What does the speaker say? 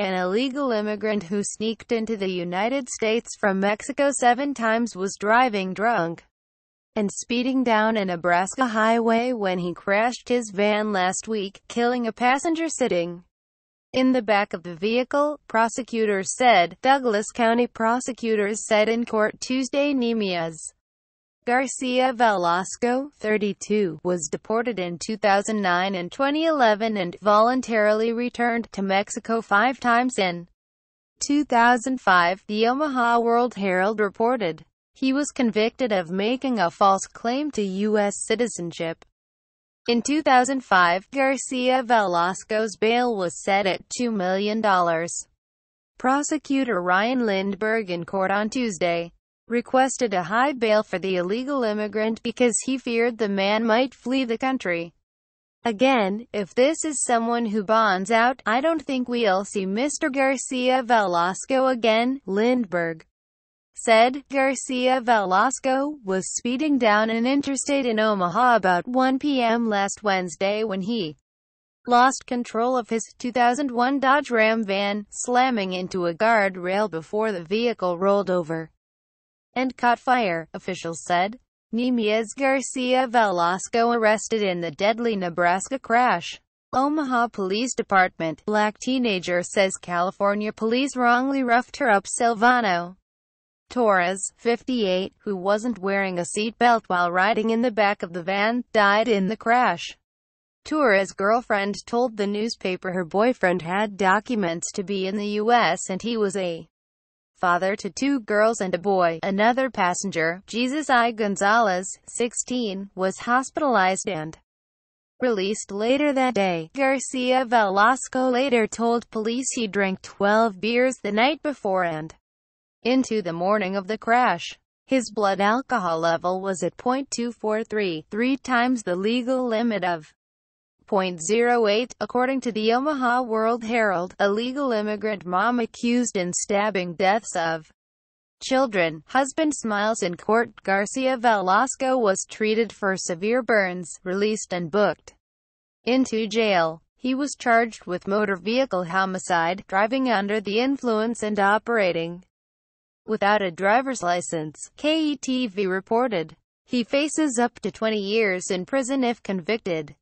an illegal immigrant who sneaked into the United States from Mexico seven times was driving drunk and speeding down a Nebraska highway when he crashed his van last week, killing a passenger sitting in the back of the vehicle, prosecutors said, Douglas County prosecutors said in court Tuesday Nemias Garcia Velasco, 32, was deported in 2009 and 2011 and voluntarily returned to Mexico five times in 2005, the Omaha World Herald reported. He was convicted of making a false claim to U.S. citizenship. In 2005, Garcia Velasco's bail was set at $2 million. Prosecutor Ryan Lindbergh in court on Tuesday requested a high bail for the illegal immigrant because he feared the man might flee the country. Again, if this is someone who bonds out, I don't think we'll see Mr. Garcia Velasco again, Lindbergh said. Garcia Velasco was speeding down an interstate in Omaha about 1 p.m. last Wednesday when he lost control of his 2001 Dodge Ram van, slamming into a guardrail before the vehicle rolled over and caught fire, officials said. Nemes Garcia Velasco arrested in the deadly Nebraska crash. Omaha Police Department, black teenager says California police wrongly roughed her up Silvano. Torres, 58, who wasn't wearing a seatbelt while riding in the back of the van, died in the crash. Torres' girlfriend told the newspaper her boyfriend had documents to be in the U.S. and he was a father to two girls and a boy. Another passenger, Jesus I. Gonzalez, 16, was hospitalized and released later that day. Garcia Velasco later told police he drank 12 beers the night before and into the morning of the crash. His blood alcohol level was at .243, three times the legal limit of 5.08. According to the Omaha World Herald, illegal immigrant mom accused in stabbing deaths of children, husband smiles in court, Garcia Velasco was treated for severe burns, released and booked into jail. He was charged with motor vehicle homicide, driving under the influence and operating without a driver's license, KETV reported. He faces up to 20 years in prison if convicted.